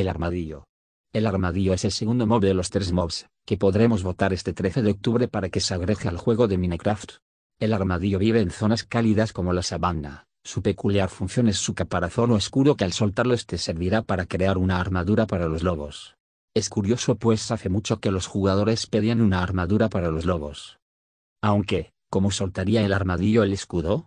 El armadillo. El armadillo es el segundo mob de los tres mobs, que podremos votar este 13 de octubre para que se agregue al juego de Minecraft. El armadillo vive en zonas cálidas como la sabana. Su peculiar función es su caparazón oscuro que al soltarlo este servirá para crear una armadura para los lobos. Es curioso pues hace mucho que los jugadores pedían una armadura para los lobos. Aunque, ¿cómo soltaría el armadillo el escudo?